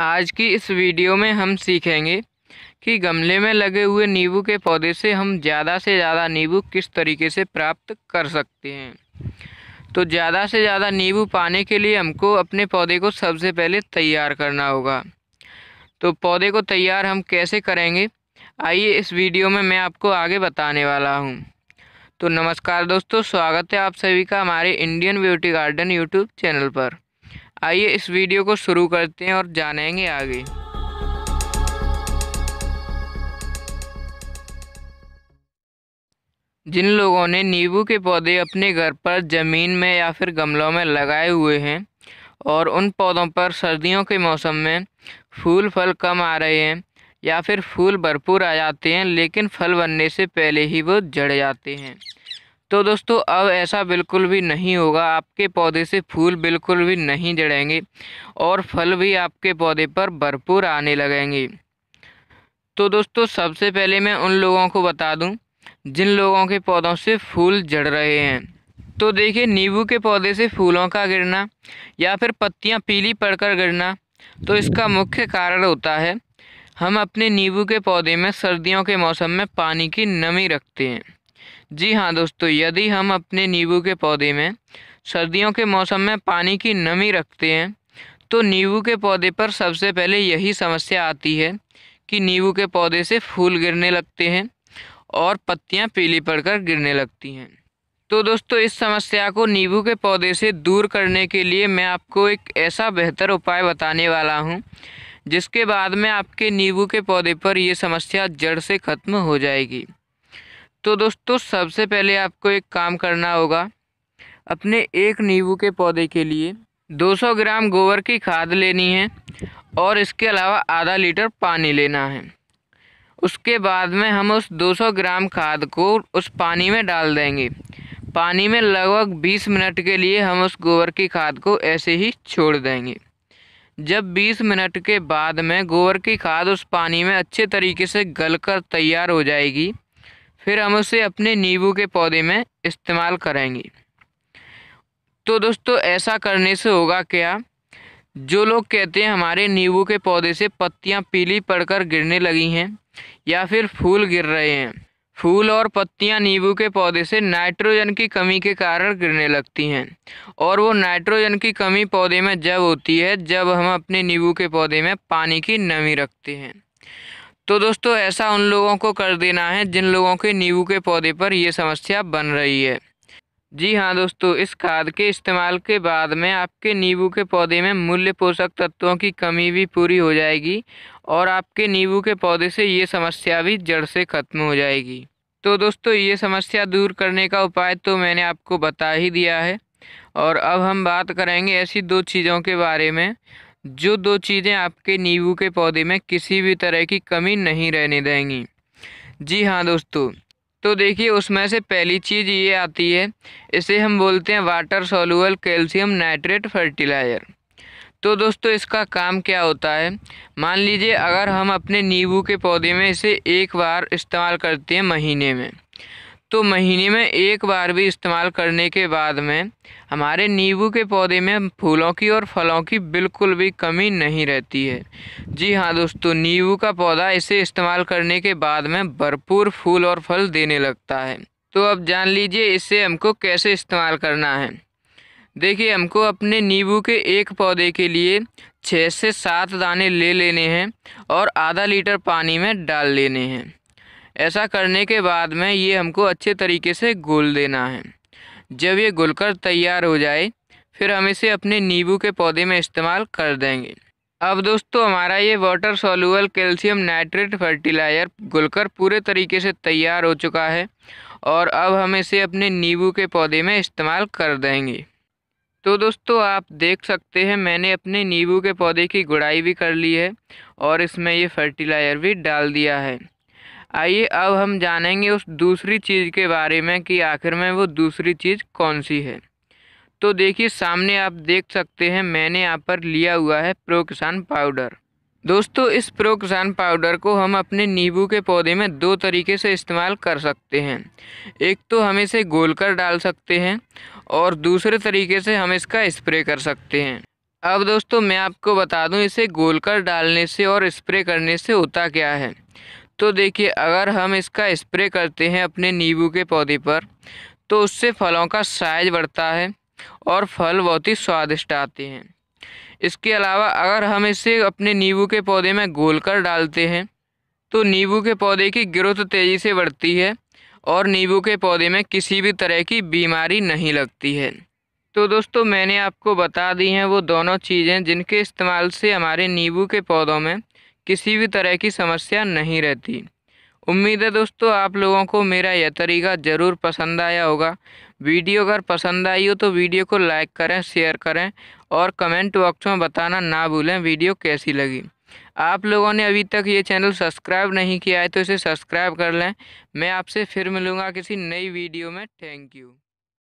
आज की इस वीडियो में हम सीखेंगे कि गमले में लगे हुए नींबू के पौधे से हम ज़्यादा से ज़्यादा नींबू किस तरीके से प्राप्त कर सकते हैं तो ज़्यादा से ज़्यादा नींबू पाने के लिए हमको अपने पौधे को सबसे पहले तैयार करना होगा तो पौधे को तैयार हम कैसे करेंगे आइए इस वीडियो में मैं आपको आगे बताने वाला हूँ तो नमस्कार दोस्तों स्वागत है आप सभी का हमारे Indian beauty garden YouTube channel पर आइए इस वीडियो को शुरू करते हैं और जानेंगे आगे जिन लोगों ने नींबू के पौधे अपने घर पर ज़मीन में या फिर गमलों में लगाए हुए हैं और उन पौधों पर सर्दियों के मौसम में फूल फल कम आ रहे हैं या फिर फूल भरपूर आ जाते हैं लेकिन फल बनने से पहले ही वो जड़ जाते हैं तो दोस्तों अब ऐसा बिल्कुल भी नहीं होगा आपके पौधे से फूल बिल्कुल भी नहीं जड़ेंगे और फल भी आपके पौधे पर भरपूर आने लगेंगे तो दोस्तों सबसे पहले मैं उन लोगों को बता दूं जिन लोगों के पौधों से फूल जड़ रहे हैं तो देखिए नींबू के पौधे से फूलों का गिरना या फिर पत्तियाँ पीली पड़कर गिरना तो इसका मुख्य कारण होता है हम अपने नींबू के पौधे में सर्दियों के मौसम में पानी की नमी रखते हैं जी हाँ दोस्तों यदि हम अपने नींबू के पौधे में सर्दियों के मौसम में पानी की नमी रखते हैं तो नींबू के पौधे पर सबसे पहले यही समस्या आती है कि नींबू के पौधे से फूल गिरने लगते हैं और पत्तियां पीली पड़कर गिरने लगती हैं तो दोस्तों इस समस्या को नींबू के पौधे से दूर करने के लिए मैं आपको एक ऐसा बेहतर उपाय बताने वाला हूँ जिसके बाद में आपके नींबू के पौधे पर ये समस्या जड़ से ख़त्म हो जाएगी तो दोस्तों सबसे पहले आपको एक काम करना होगा अपने एक नींबू के पौधे के लिए 200 ग्राम गोबर की खाद लेनी है और इसके अलावा आधा लीटर पानी लेना है उसके बाद में हम उस 200 ग्राम खाद को उस पानी में डाल देंगे पानी में लगभग 20 मिनट के लिए हम उस गोबर की खाद को ऐसे ही छोड़ देंगे जब 20 मिनट के बाद में गोबर की खाद उस पानी में अच्छे तरीके से गलकर तैयार हो जाएगी फिर हम उसे अपने नींबू के पौधे में इस्तेमाल करेंगे तो दोस्तों ऐसा करने से होगा क्या जो लोग कहते हैं हमारे नींबू के पौधे से पत्तियां पीली पड़कर गिरने लगी हैं या फिर फूल गिर रहे हैं फूल और पत्तियां नींबू के पौधे से नाइट्रोजन की कमी के कारण गिरने लगती हैं और वो नाइट्रोजन की कमी पौधे में जब होती है जब हम अपने नींबू के पौधे में पानी की नमी रखते हैं तो दोस्तों ऐसा उन लोगों को कर देना है जिन लोगों के नींबू के पौधे पर यह समस्या बन रही है जी हाँ दोस्तों इस खाद के इस्तेमाल के बाद में आपके नींबू के पौधे में मूल्य पोषक तत्वों की कमी भी पूरी हो जाएगी और आपके नींबू के पौधे से ये समस्या भी जड़ से ख़त्म हो जाएगी तो दोस्तों ये समस्या दूर करने का उपाय तो मैंने आपको बता ही दिया है और अब हम बात करेंगे ऐसी दो चीज़ों के बारे में जो दो चीज़ें आपके नींबू के पौधे में किसी भी तरह की कमी नहीं रहने देंगी जी हाँ दोस्तों तो देखिए उसमें से पहली चीज़ ये आती है इसे हम बोलते हैं water soluble calcium nitrate fertiliser तो दोस्तों इसका काम क्या होता है मान लीजिए अगर हम अपने नींबू के पौधे में इसे एक बार इस्तेमाल करते हैं महीने में तो महीने में एक बार भी इस्तेमाल करने के बाद में हमारे नींबू के पौधे में फूलों की और फलों की बिल्कुल भी कमी नहीं रहती है जी हाँ दोस्तों नींबू का पौधा इसे इस्तेमाल करने के बाद में भरपूर फूल और फल देने लगता है तो अब जान लीजिए इसे हमको कैसे इस्तेमाल करना है देखिए हमको अपने नींबू के एक पौधे के लिए छः से सात दाने ले लेने हैं और आधा लीटर पानी में डाल लेने हैं ऐसा करने के बाद में ये हमको अच्छे तरीके से घोल देना है जब ये घुलकर तैयार हो जाए फिर हम इसे अपने नींबू के पौधे में इस्तेमाल कर देंगे अब दोस्तों हमारा ये water soluble calcium nitrate fertiliser घुलकर पूरे तरीके से तैयार हो चुका है और अब हम इसे अपने नींबू के पौधे में इस्तेमाल कर देंगे तो दोस्तों आप देख सकते हैं मैंने अपने नींबू के पौधे की गुड़ाई भी कर ली है और इसमें ये फर्टिलाइजर भी डाल दिया है आइए अब हम जानेंगे उस दूसरी चीज़ के बारे में कि आखिर में वो दूसरी चीज़ कौन सी है तो देखिए सामने आप देख सकते हैं मैंने यहाँ पर लिया हुआ है प्रो किसान पाउडर दोस्तों इस प्रो किसान पाउडर को हम अपने नींबू के पौधे में दो तरीके से इस्तेमाल कर सकते हैं एक तो हम इसे गोल कर डाल सकते हैं और दूसरे तरीके से हम इसका स्प्रे कर सकते हैं अब दोस्तों मैं आपको बता दूं इसे गोल कर डालने से और स्प्रे करने से होता क्या है तो देखिए अगर हम इसका स्प्रे करते हैं अपने नींबू के पौधे पर तो उससे फलों का साइज बढ़ता है और फल बहुत ही स्वादिष्ट आते हैं इसके अलावा अगर हम इसे अपने नींबू के पौधे में घोल कर डालते हैं तो नींबू के पौधे की ग्रोथ तेज़ी से बढ़ती है और नींबू के पौधे में किसी भी तरह की बीमारी नहीं लगती है तो दोस्तों मैंने आपको बता दी हैं वो दोनों चीज़ें जिनके इस्तेमाल से हमारे नींबू के पौधों में किसी भी तरह की समस्या नहीं रहती उम्मीद है दोस्तों आप लोगों को मेरा यह तरीका ज़रूर पसंद आया होगा वीडियो अगर पसंद आई हो तो वीडियो को लाइक करें शेयर करें और कमेंट बॉक्स में बताना ना भूलें वीडियो कैसी लगी आप लोगों ने अभी तक ये चैनल सब्सक्राइब नहीं किया है तो इसे सब्सक्राइब कर लें मैं आपसे फिर मिलूँगा किसी नई वीडियो में थैंक यू